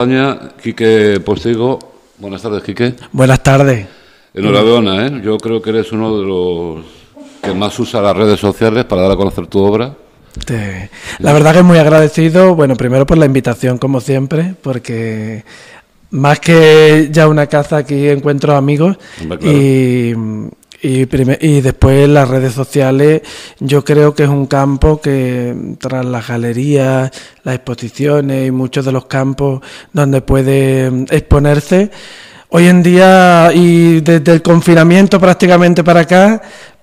España, Quique Postigo. Buenas tardes, Quique. Buenas tardes. Enhorabuena, ¿eh? Yo creo que eres uno de los que más usa las redes sociales para dar a conocer tu obra. La verdad que es muy agradecido, bueno, primero por la invitación, como siempre, porque más que ya una caza aquí encuentro amigos y y, y, después las redes sociales, yo creo que es un campo que tras las galerías, las exposiciones y muchos de los campos donde puede mm, exponerse, hoy en día y desde el confinamiento prácticamente para acá,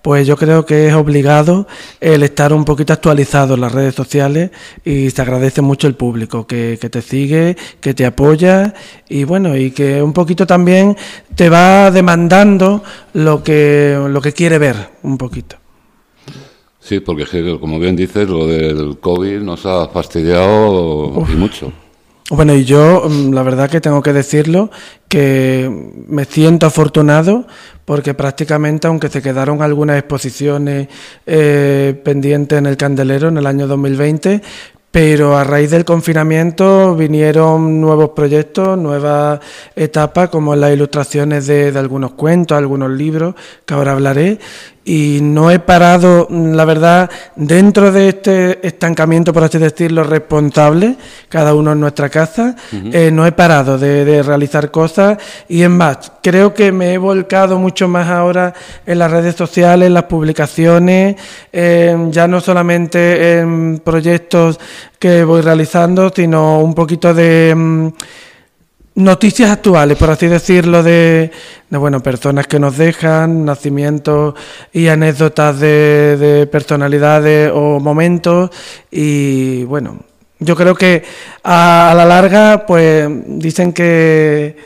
pues yo creo que es obligado el estar un poquito actualizado en las redes sociales y se agradece mucho el público que, te sigue, que te apoya y bueno, y que un poquito también te va demandando lo que, lo que quiere ver un poquito. Sí, porque como bien dices, lo del COVID nos ha fastidiado mucho. Bueno, y yo mm, la verdad que tengo que decirlo, que me siento afortunado porque prácticamente, aunque se quedaron algunas exposiciones eh, pendientes en el candelero en el año 2020, pero a raíz del confinamiento vinieron nuevos proyectos, nuevas etapas, como las ilustraciones de algunos cuentos, algunos libros, que ahora hablaré, y no he parado, la verdad, dentro de este estancamiento, por así decirlo, responsable, cada uno en nuestra casa, eh, no he parado de, realizar cosas y es más, creo que me he volcado mucho más ahora en las redes sociales, en las publicaciones, ya no solamente en proyectos que voy realizando, sino un poquito de... Mm, Noticias actuales, por así decirlo, de, bueno, personas que nos dejan, nacimientos y anécdotas de, personalidades o momentos. Y bueno, yo creo que a, la larga, pues dicen que,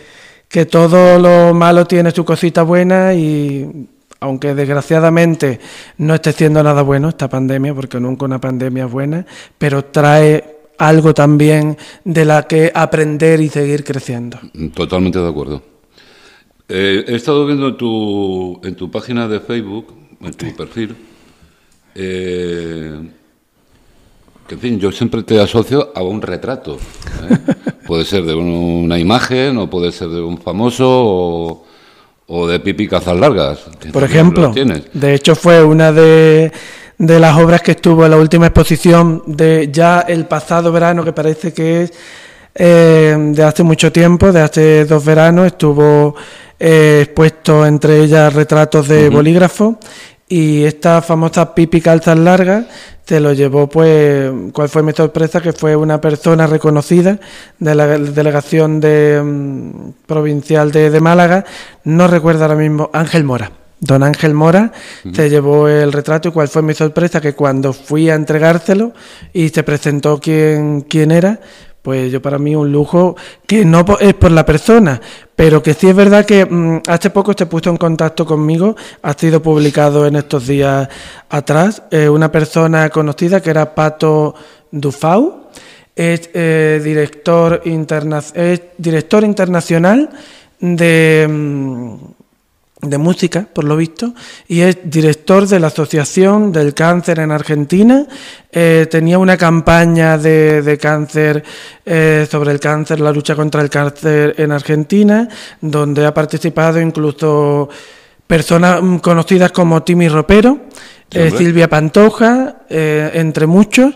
que todo lo malo tiene su cosita buena y aunque desgraciadamente no esté siendo nada bueno esta pandemia, porque nunca una pandemia es buena, pero trae algo también de la que aprender y seguir creciendo. Totalmente de acuerdo. Eh, he estado viendo en tu, en tu página de Facebook, en tu perfil, eh, que en fin, yo siempre te asocio a un retrato. ¿eh? puede ser de una imagen o puede ser de un famoso o o de pipi cazas largas. Por ejemplo, de hecho fue una de de las obras que estuvo en la última exposición de ya el pasado verano, que parece que es eh, de hace mucho tiempo, de hace dos veranos, estuvo eh, expuesto entre ellas retratos de bolígrafo y esta famosa pipi calzas largas se lo llevó, pues, cuál fue mi sorpresa, que fue una persona reconocida de la delegación de, mm, provincial de, de Málaga, no recuerdo ahora mismo, Ángel Mora. Don Ángel Mora se llevó el retrato y cuál fue mi sorpresa que cuando fui a entregárselo y se presentó quién, era, pues yo para mí un lujo que no es por la persona, pero que sí es verdad que mm, hace poco se puso en contacto conmigo, ha sido publicado en estos días atrás, eh, una persona conocida que era Pato Dufau, es, eh, director, director internacional de... Mm, de música, por lo visto, y es director de la Asociación del Cáncer en Argentina. Eh, tenía una campaña de, de cáncer eh, sobre el cáncer, la lucha contra el cáncer en Argentina, donde ha participado incluso personas conocidas como Timmy Ropero, eh, Silvia Pantoja, entre muchos.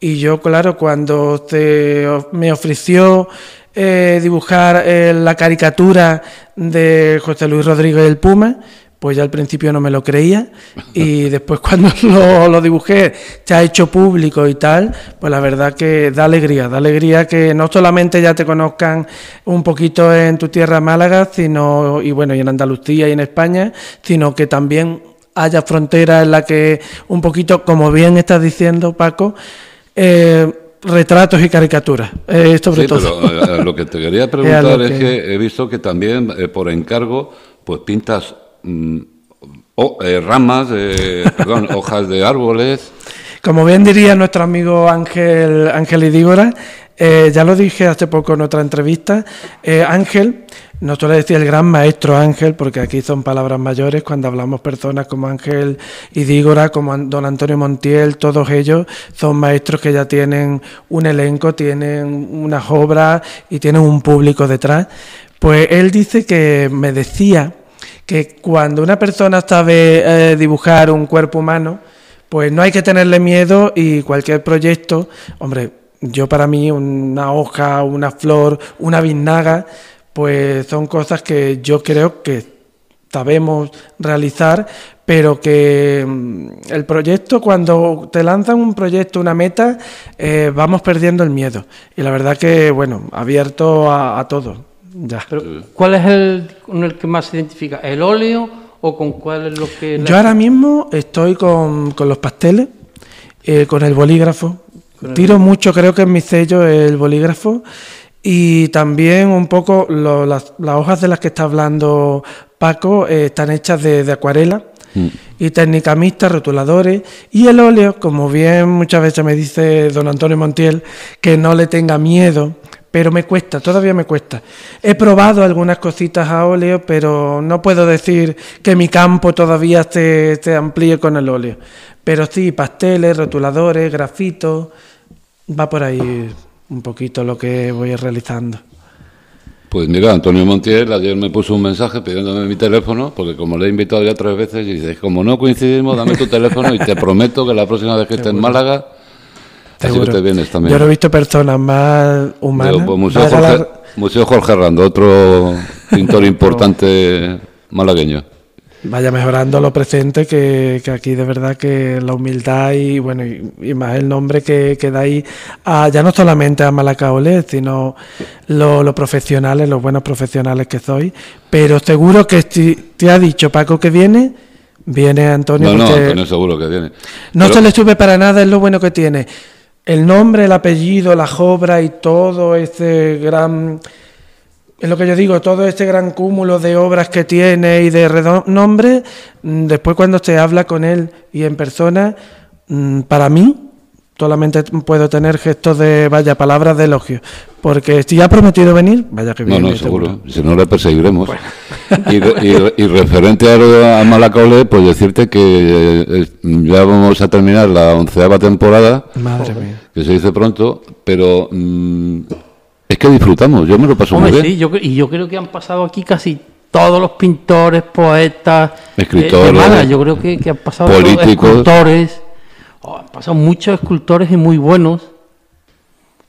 Y yo, claro, cuando se, me ofreció eh, dibujar eh, la caricatura de José Luis Rodríguez del Puma, pues ya al principio no me lo creía y después cuando lo, dibujé, se ha hecho público y tal, pues la verdad que da alegría, da alegría que no solamente ya te conozcan un poquito en tu tierra Málaga, sino, y bueno, y en Andalucía y en España, sino que también haya frontera en la que un poquito, como bien estás diciendo Paco, eh, retratos y caricaturas, eh, sobre eh, lo que te quería preguntar es que... he visto que también eh, por encargo, pues pintas mm, eh, ramas, perdón, hojas de árboles. Como bien diría nuestro amigo Ángel, Ángel Idígora, eh, ya lo dije hace poco en otra entrevista, eh, Ángel, no suele decir el gran maestro Ángel, porque aquí son palabras mayores cuando hablamos personas como Ángel y Dígora, como don Antonio Montiel, todos ellos son maestros que ya tienen un elenco, tienen unas obras y tienen un público detrás. Pues él dice que me decía que cuando una persona sabe eh, dibujar un cuerpo humano, pues no hay que tenerle miedo y cualquier proyecto, hombre, yo para mí una hoja, una flor, una vinaga, pues son cosas que yo creo que sabemos realizar, pero que mm, el proyecto, cuando te lanzan un proyecto, una meta, eh, vamos perdiendo el miedo. Y la verdad que, bueno, abierto a, todo. ¿Cuál es el el que más se identifica? ¿El óleo o con cuál es lo que...? Yo ahora mismo estoy con, los pasteles, eh, con el bolígrafo, Tiro mucho, creo que en mi sello el bolígrafo. Y también un poco las, hojas de las que está hablando Paco eh, están hechas de, acuarela mm. y técnica mixta, rotuladores y el óleo, como bien muchas veces me dice don Antonio Montiel, que no le tenga miedo, pero me cuesta, todavía me cuesta. He probado algunas cositas a óleo, pero no puedo decir que mi campo todavía se, se amplíe con el óleo. Pero sí, pasteles, rotuladores, grafitos va por ahí un poquito lo que voy realizando. Pues mira, Antonio Montiel ayer me puso un mensaje pidiéndome mi teléfono, porque como le he invitado ya tres veces, y dices, como no coincidimos, dame tu teléfono y te prometo que la próxima vez que estés en Málaga, así te vienes también. Yo no he visto personas más humanas. Pues, Museo, Jorge, la... otro pintor importante malagueño vaya mejorando lo presente, que, aquí de verdad que la humildad y bueno y, más el nombre que, que ahí, a, ya no solamente a Malacaoles, sino los profesionales, los buenos profesionales que soy. Pero seguro que te ha dicho Paco que viene, viene Antonio. No, no, Antonio seguro que viene. No se le sube para nada, es lo bueno que tiene. El nombre, el apellido, la obra y todo ese gran es lo que yo digo, todo este gran cúmulo de obras que tiene y de renombre, mm, después cuando se habla con él y en persona, mm, para mí solamente puedo tener gestos de, vaya, palabras de elogio. Porque si ha prometido venir, vaya que viene. No, no, seguro. Si no, le perseguiremos. Y, referente a, Malacole, pues decirte que eh, ya vamos a terminar la onceava temporada. Madre Que se dice pronto, pero... Mm, es que disfrutamos, yo me lo paso muy bien. y yo creo que han pasado aquí casi todos los pintores, poetas, escritores, yo creo que, han pasado políticos, escultores, oh, han pasado muchos escultores y muy buenos.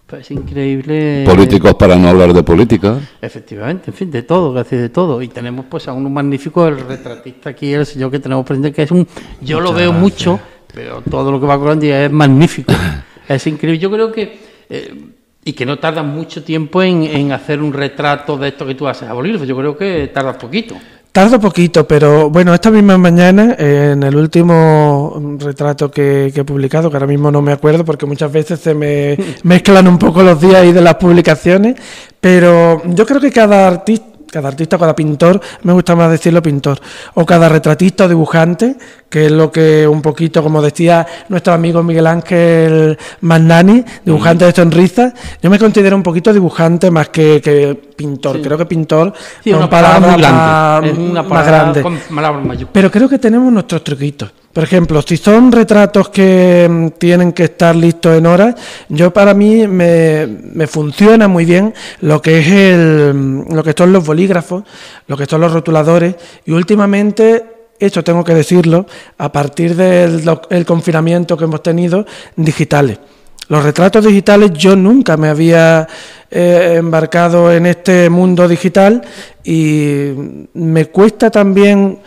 Pues es increíble. Políticos para no hablar de política. Efectivamente, en fin, de todo, casi de todo. Y tenemos pues a un magnífico, el retratista aquí, el señor que tenemos presente, que es un, yo lo veo mucho, pero todo lo que va corriendo día es magnífico. es increíble. Yo creo que eh, y que no tardas mucho tiempo en, hacer un retrato de esto que tú haces a bolígrafo. Yo creo que tardas poquito. Tardo poquito, pero bueno, esta misma mañana, eh, en el último retrato que, he publicado, que ahora mismo no me acuerdo porque muchas veces se me mezclan un poco los días y de las publicaciones, pero yo creo que cada artista cada artista, cada pintor, me gusta más decirlo pintor, o cada retratista o dibujante, que es lo que un poquito, como decía nuestro amigo Miguel Ángel Magnani, dibujante mm. de sonrisas, yo me considero un poquito dibujante más que, pintor. Creo que pintor una palabra, más, grande. Pero creo que tenemos nuestros truquitos. Por ejemplo, si son retratos que mm, tienen que estar listos en horas, yo para mí me, me funciona muy bien lo que es el, mm, lo que son los bolígrafos, lo que son los rotuladores y últimamente esto tengo que decirlo, a partir del confinamiento que hemos tenido, digitales. Los retratos digitales yo nunca me había eh, embarcado en este mundo digital y me cuesta también,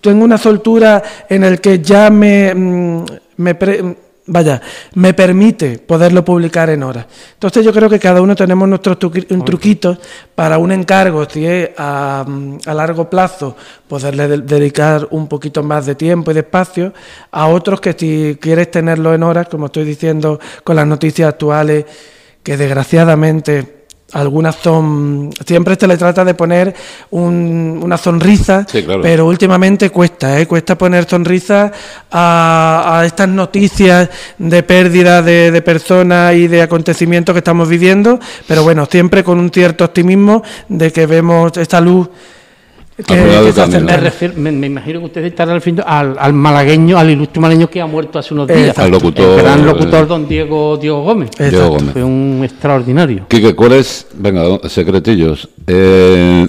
tengo una soltura en el que ya me, mm, vaya, me permite poderlo publicar en horas. Entonces yo creo que cada uno tenemos nuestros truquitos para un encargo, si es a, mm, largo plazo, poderle dedicar un poquito más de tiempo y de espacio, a otros que si quieres tenerlo en horas, como estoy diciendo con las noticias actuales, que desgraciadamente algunas son Siempre se le trata de poner una sonrisa, pero últimamente cuesta, ¿eh? cuesta poner sonrisa a, estas noticias de pérdida de, personas y de acontecimientos que estamos viviendo, pero bueno, siempre con un cierto optimismo de que vemos esta luz me, imagino que usted estará refiriendo al, al, malagueño, al ilustre malagueño que ha muerto hace unos días. El gran locutor don Diego, Diego Gómez. Fue un extraordinario. Quique, ¿cuál es, venga, secretillos, eh,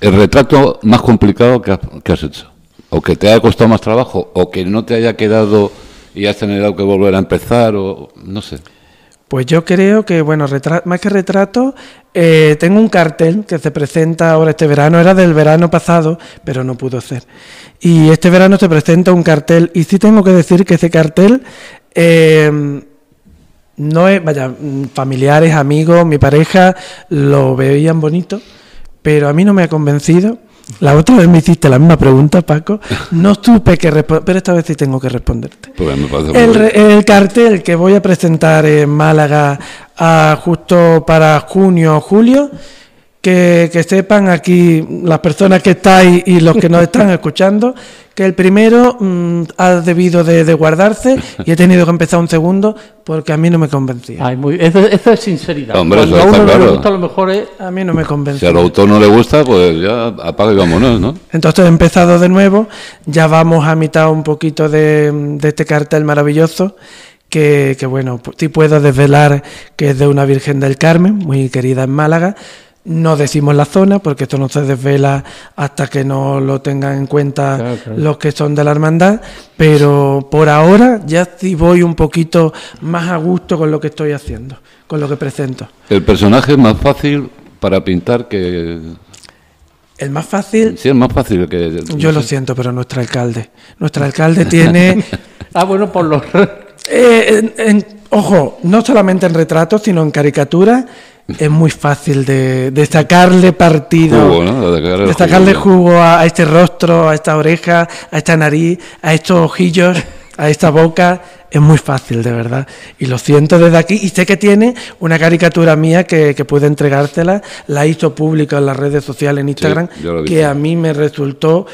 el retrato más complicado que has, que has hecho? ¿O que te haya costado más trabajo? ¿O que no te haya quedado y has tenido que volver a empezar? o No sé. Pues yo creo que, bueno, más que retrato, eh, tengo un cartel que se presenta ahora este verano, era del verano pasado, pero no pudo ser. Y este verano se presenta un cartel, y sí tengo que decir que ese cartel eh, no es, vaya, mm, familiares, amigos, mi pareja lo veían bonito, pero a mí no me ha convencido la otra vez me hiciste la misma pregunta, Paco. No supe que responder, pero esta vez sí tengo que responderte. el, el, cartel que voy a presentar en Málaga a, ah, justo para junio o julio que, sepan aquí las personas que estáis y los que nos están escuchando, que el primero mm, ha debido de, guardarse y he tenido que empezar un segundo porque a mí no me convencía. eso, es sinceridad. Cuando a uno no le gusta, a lo mejor a mí no me convence. Si al autor no le gusta, pues ya apaga y vámonos, ¿no? Entonces he empezado de nuevo, ya vamos a mitad un poquito de, este cartel maravilloso. Que, que, bueno, si pues puedo desvelar que es de una Virgen del Carmen, muy querida en Málaga, no decimos la zona porque esto no se desvela hasta que no lo tengan en cuenta los que son de la hermandad, pero por ahora ya sí voy un poquito más a gusto con lo que estoy haciendo, con lo que presento. ¿El personaje es más fácil para pintar que el más fácil. Sí, el más fácil que. yo lo siento, pero nuestro alcalde. Nuestro alcalde tiene. ah, bueno, por los. Eh, en, ojo, no solamente en retratos, sino en caricaturas es muy fácil de, destacarle partido, destacarle jugo, a, este rostro, a esta oreja, a esta nariz, a estos ojillos, a esta boca. Es muy fácil, de verdad. Y lo siento desde aquí. Y sé que tiene una caricatura mía que, puede pude entregártela. La hizo pública en las redes sociales, en Instagram, que a mí me resultó,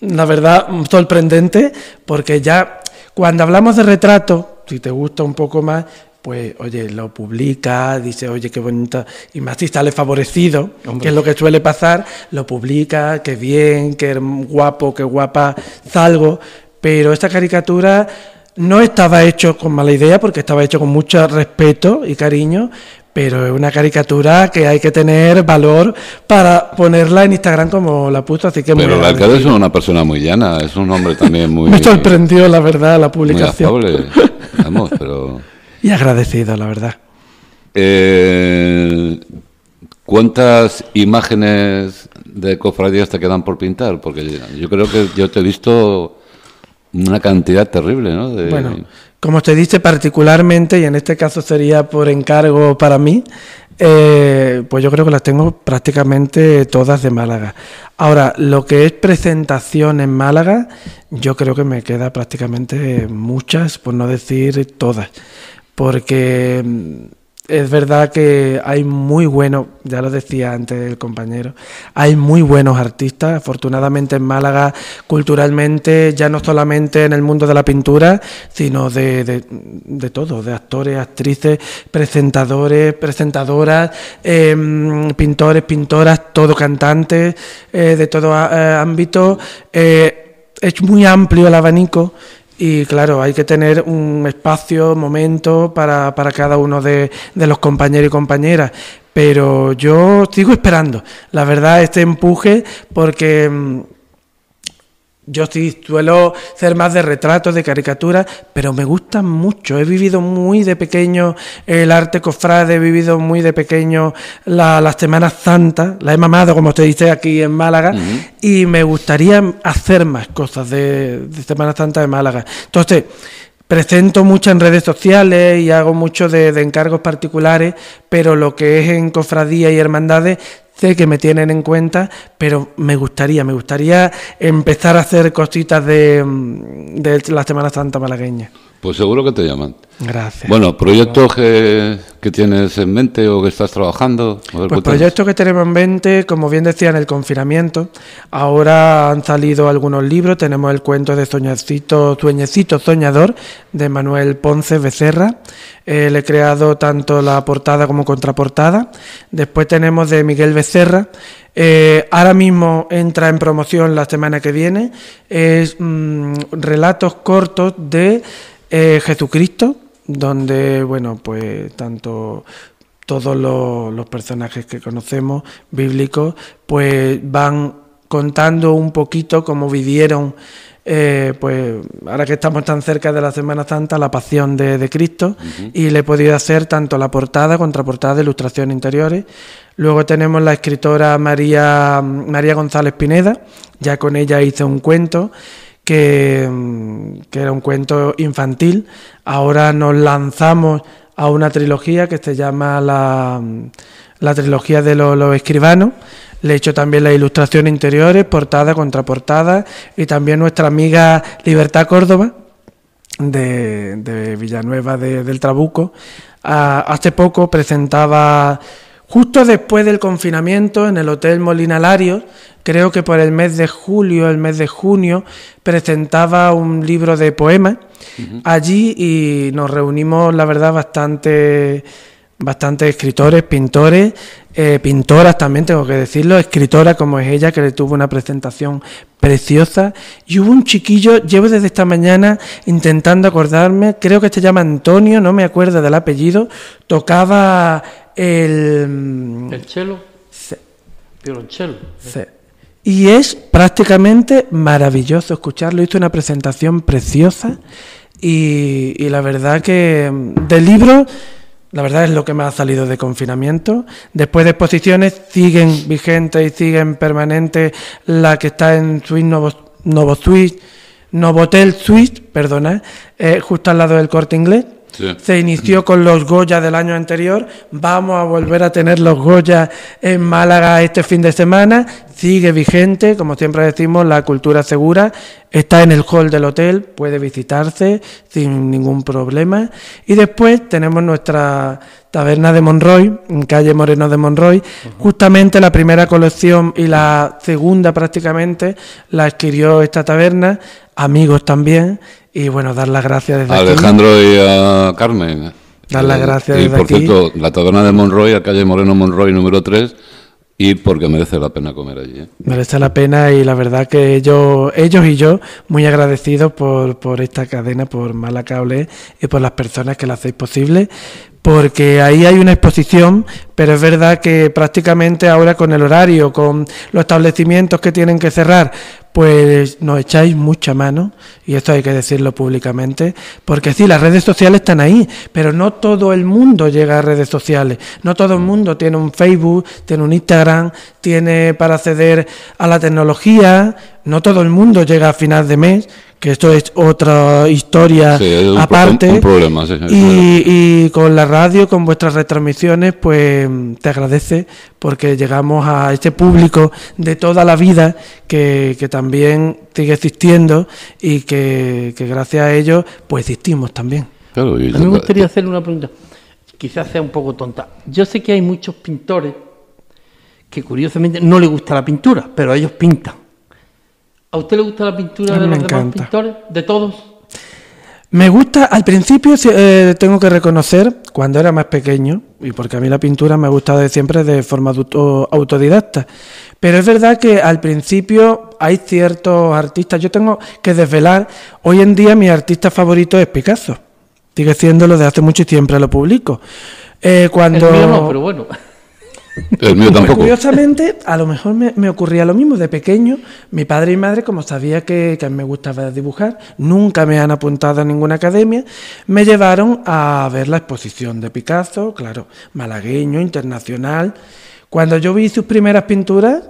la verdad, sorprendente, porque ya cuando hablamos de retrato, si te gusta un poco más, pues oye, lo publica, dice, oye, qué bonita, y más si sale favorecido, que es lo que suele pasar, lo publica, qué bien, qué guapo, qué guapa salgo, pero esta caricatura no estaba hecho con mala idea, porque estaba hecho con mucho respeto y cariño, pero es una caricatura que hay que tener valor para ponerla en Instagram como la puso, así que... Pero el alcalde es una persona muy llana, es un hombre también muy... Me sorprendió, la verdad, la publicación. vamos, pero y agradecido, la verdad. Eh, ¿Cuántas imágenes de cofradías te quedan por pintar? Porque yo creo que yo te he visto una cantidad terrible, ¿no? Bueno, como te dije particularmente, y en este caso sería por encargo para mí, eh, pues yo creo que las tengo prácticamente todas de Málaga. Ahora, lo que es presentación en Málaga, yo creo que me queda prácticamente muchas, por no decir todas porque mm, es verdad que hay muy buenos, ya lo decía antes el compañero, hay muy buenos artistas. Afortunadamente en Málaga, culturalmente, ya no solamente en el mundo de la pintura, sino de, de, de todo, de actores, actrices, presentadores, presentadoras, em, pintores, pintoras, todo cantantes, eh, de todo eh, ámbito. Eh, es muy amplio el abanico y claro, hay que tener un espacio, momento para, para cada uno de, de los compañeros y compañeras. Pero yo sigo esperando, la verdad, este empuje, porque mm, yo sí suelo ser más de retratos, de caricaturas, pero me gustan mucho. He vivido muy de pequeño el arte cofrade, he vivido muy de pequeño la, las Semanas Santas, la he mamado, como usted dice, aquí en Málaga, y me gustaría hacer más cosas de, de Semana Santa de Málaga. Entonces, presento mucho en redes sociales y hago mucho de, de, encargos particulares, pero lo que es en cofradía y hermandades que me tienen en cuenta, pero me gustaría, me gustaría empezar a hacer cositas de, mm, de la Semana Santa malagueña. Pues seguro que te llaman. Gracias. Bueno, ¿proyectos que, tienes en mente o que estás trabajando? pues proyectos que tenemos en mente, como bien decía, en el confinamiento. Ahora han salido algunos libros. Tenemos el cuento de soñecito, Sueñecito Soñador, de Manuel Ponce Becerra. Eh, le he creado tanto la portada como contraportada. Después tenemos de Miguel Becerra. Eh, ahora mismo entra en promoción la semana que viene. Es mm, relatos cortos de Jesucristo, donde, bueno, pues tanto todos los, personajes que conocemos bíblicos, pues van contando un poquito cómo vivieron eh, pues ahora que estamos tan cerca de la Semana Santa, la pasión de, Cristo, y le he podido hacer tanto la portada, contraportada, ilustración interiores. Luego tenemos la escritora María, María González Pineda, ya con ella hice un cuento. Mm, que, era un cuento infantil. Ahora nos lanzamos a una trilogía que se llama la, mm, trilogía de los, escribanos. Le he hecho también las ilustraciones interiores, portada, contraportada, y también nuestra amiga Libertad Córdoba, de, Villanueva de, del Trabuco. Ah, hace poco presentaba Justo después del confinamiento en el Hotel Molina Larios, creo que por el mes de julio, el mes de junio, presentaba un libro de poemas allí y nos reunimos, la verdad, bastante bastantes escritores, pintores, eh, pintoras también, tengo que decirlo, escritora como es ella, que le tuvo una presentación preciosa. Y hubo un chiquillo, llevo desde esta mañana intentando acordarme, creo que se llama Antonio, no me acuerdo del apellido, tocaba el... Mm, el chelo. C. Violonchelo. C. Y es prácticamente maravilloso escucharlo. Hizo una presentación preciosa y, la verdad que mm, del libro la verdad es lo que me ha salido de confinamiento. Después de exposiciones siguen vigentes y siguen permanentes la que está en Twin Novo, Novo Novotel Switch, perdona, eh, justo al lado del corte inglés. Se inició con los Goya del año anterior. Vamos a volver a tener los Goya en Málaga este fin de semana. Sigue vigente, como siempre decimos, la cultura segura. Está en el hall del hotel, puede visitarse sin ningún problema. Y después tenemos nuestra taberna de Monroy, en calle Moreno de Monroy. Justamente la primera colección y la segunda prácticamente la adquirió esta taberna, amigos también y bueno, dar las gracias desde a Alejandro y a uh, Carmen. Dar las eh, gracias y, por cierto, la taberna de Monroy, a calle Moreno Monroy número 3, y porque merece la pena comer allí. ¿eh? Merece la pena y la verdad que ellos, ellos y yo muy agradecidos por, por esta cadena, por Mala Cable y por las personas que la hacéis posible, porque ahí hay una exposición, pero es verdad que prácticamente ahora con el horario, con los establecimientos que tienen que cerrar, pues nos echáis mucha mano, y esto hay que decirlo públicamente, porque sí, las redes sociales están ahí, pero no todo el mundo llega a redes sociales, no todo el mundo tiene un Facebook, tiene un Instagram, tiene para acceder a la tecnología, no todo el mundo llega a final de mes, que esto es otra historia aparte. y, con la radio, con vuestras retransmisiones, pues te agradece porque llegamos a este público de toda la vida que, también sigue existiendo y que, gracias a ellos pues existimos también. me gustaría hacerle una pregunta, quizás sea un poco tonta. Yo sé que hay muchos pintores que curiosamente no les gusta la pintura, pero ellos pintan. ¿A usted le gusta la pintura de los demás pintores? ¿De todos? Me gusta, al principio eh, tengo que reconocer, cuando era más pequeño, y porque a mí la pintura me ha gustado siempre de forma autodidacta, pero es verdad que al principio hay ciertos artistas, yo tengo que desvelar, hoy en día mi artista favorito es Picasso, sigue lo de hace mucho y siempre lo publico. Eh, cuando... bueno. Curiosamente, a lo mejor me, ocurría lo mismo de pequeño. Mi padre y madre, como sabía que, que me gustaba dibujar, nunca me han apuntado a ninguna academia, me llevaron a ver la exposición de Picasso, claro, malagueño, internacional. Cuando yo vi sus primeras pinturas,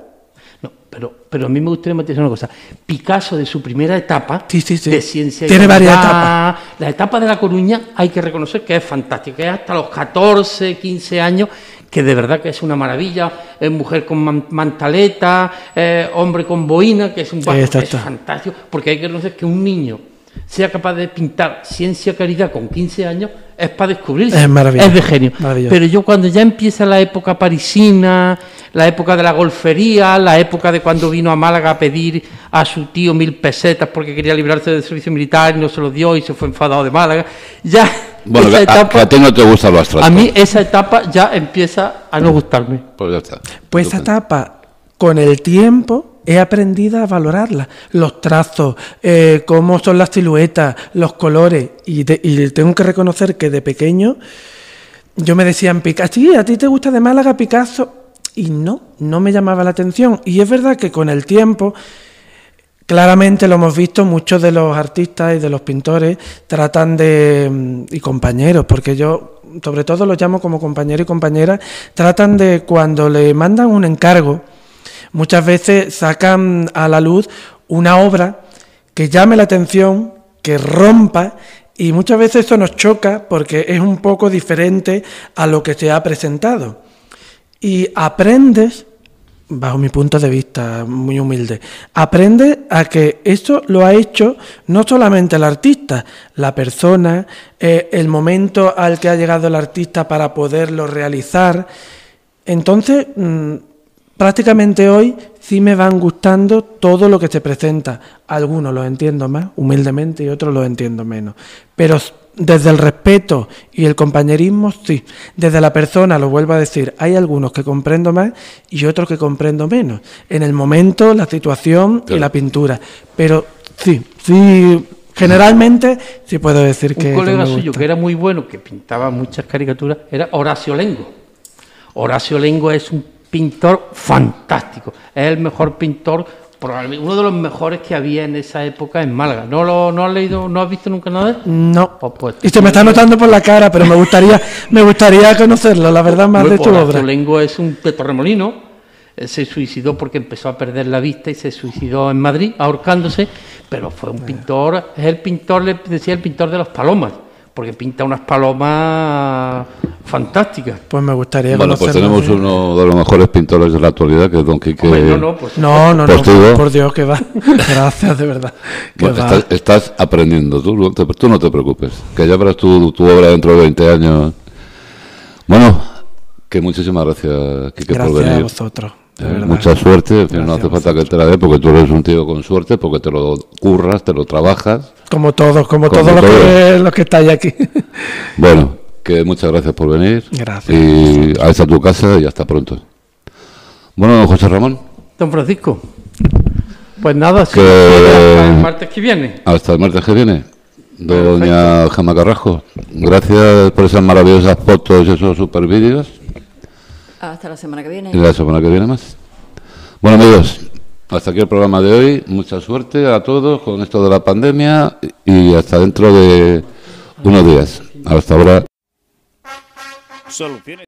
no, pero, pero a mí me gustaría matizar una cosa. Picasso de su primera etapa sí, sí, sí. de ciencia Tiene varias etapas. La etapa de La Coruña hay que reconocer que es fantástico... que es hasta los 14, 15 años, que de verdad que es una maravilla. Es mujer con mantaleta, eh, hombre con boina, que es un cuadro es fantástico, porque hay que reconocer que un niño sea capaz de pintar ciencia caridad con 15 años, es para descubrirse. Es de genio. Pero yo cuando ya empieza la época parisina, la época de la golfería, la época de cuando vino a Málaga a pedir a su tío mil pesetas porque quería librarse del servicio militar y no se lo dio y se fue enfadado de Málaga, ya... Bueno, esa etapa, a, ti no te gusta A mí esa etapa ya empieza a no gustarme. Pues Pues esa etapa, con el tiempo he aprendido a valorarla. Los trazos, eh, cómo son las siluetas, los colores. Y, tengo que reconocer que de pequeño yo me decían, Picasso, ¿a ti te gusta de Málaga Picasso? Y no, no me llamaba la atención. Y es verdad que con el tiempo, claramente lo hemos visto, muchos de los artistas y de los pintores tratan de... y compañeros, porque yo sobre todo los llamo como compañero y compañera, tratan de cuando le mandan un encargo, muchas veces sacan a la luz una obra que llame la atención, que rompa y muchas veces eso nos choca porque es un poco diferente a lo que se ha presentado. Y aprendes, bajo mi punto de vista muy humilde, aprendes a que esto lo ha hecho no solamente el artista, la persona, eh, el momento al que ha llegado el artista para poderlo realizar. Entonces, mm, Prácticamente hoy sí me van gustando todo lo que se presenta. Algunos los entiendo más, humildemente, y otros los entiendo menos. Pero desde el respeto y el compañerismo, sí. Desde la persona, lo vuelvo a decir, hay algunos que comprendo más y otros que comprendo menos. En el momento, la situación y la pintura. Pero sí, sí. Generalmente, sí puedo decir que. Un colega suyo que era muy bueno, que pintaba muchas caricaturas, era Horacio Lengo. Horacio Lengo es un pintor fantástico. Es el mejor pintor, probablemente uno de los mejores que había en esa época en Málaga. ¿No lo no has leído, no has visto nunca nada de No. Pues, pues, y se me está pues, notando por la cara, pero me gustaría, me gustaría conocerlo, la verdad, más de tu obra. Lengo es un petorremolino. Se suicidó porque empezó a perder la vista y se suicidó en Madrid ahorcándose, pero fue un pintor, es el pintor, le decía el pintor de las palomas porque pinta unas palomas fantásticas. Pues me gustaría Bueno, pues tenemos uno de los mejores pintores de la actualidad, que es Don Quique. no, no, no, por Dios, que va. Gracias, de verdad. estás, aprendiendo, tú, no te preocupes, que ya verás tu, obra dentro de 20 años. Bueno, que muchísimas gracias, Quique, por venir. Gracias a vosotros. Mucha suerte, no hace falta que te la dé porque tú eres un tío con suerte, porque te lo curras, te lo trabajas. Como todos, como, todos, Los, que, estáis aquí. Bueno, que muchas gracias por venir. Gracias. Y a esta tu casa y hasta pronto. Bueno, José Ramón. Don Francisco. Pues nada, hasta el martes que viene. Hasta el martes que viene. Doña Perfecto. Carrasco, gracias por esas maravillosas fotos y esos super vídeos. Hasta la semana que viene. La semana que viene más. Bueno, amigos, hasta aquí el programa de hoy. Mucha suerte a todos con esto de la pandemia y hasta dentro de unos días. Hasta ahora.